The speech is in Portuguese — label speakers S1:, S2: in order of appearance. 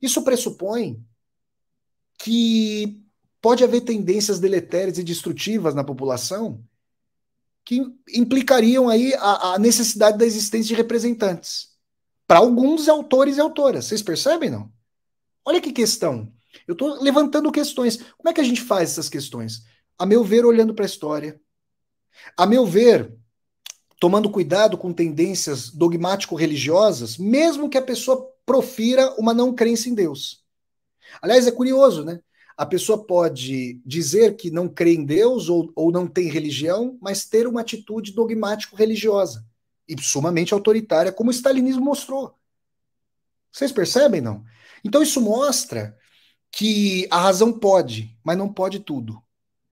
S1: Isso pressupõe que pode haver tendências deletérias e destrutivas na população que implicariam aí a, a necessidade da existência de representantes para alguns autores e autoras. Vocês percebem não? Olha que questão. Eu estou levantando questões. Como é que a gente faz essas questões? A meu ver, olhando para a história. A meu ver, tomando cuidado com tendências dogmático-religiosas, mesmo que a pessoa profira uma não crença em Deus. Aliás, é curioso, né? A pessoa pode dizer que não crê em Deus ou, ou não tem religião, mas ter uma atitude dogmático-religiosa e sumamente autoritária, como o stalinismo mostrou. Vocês percebem, não? Então isso mostra que a razão pode, mas não pode tudo.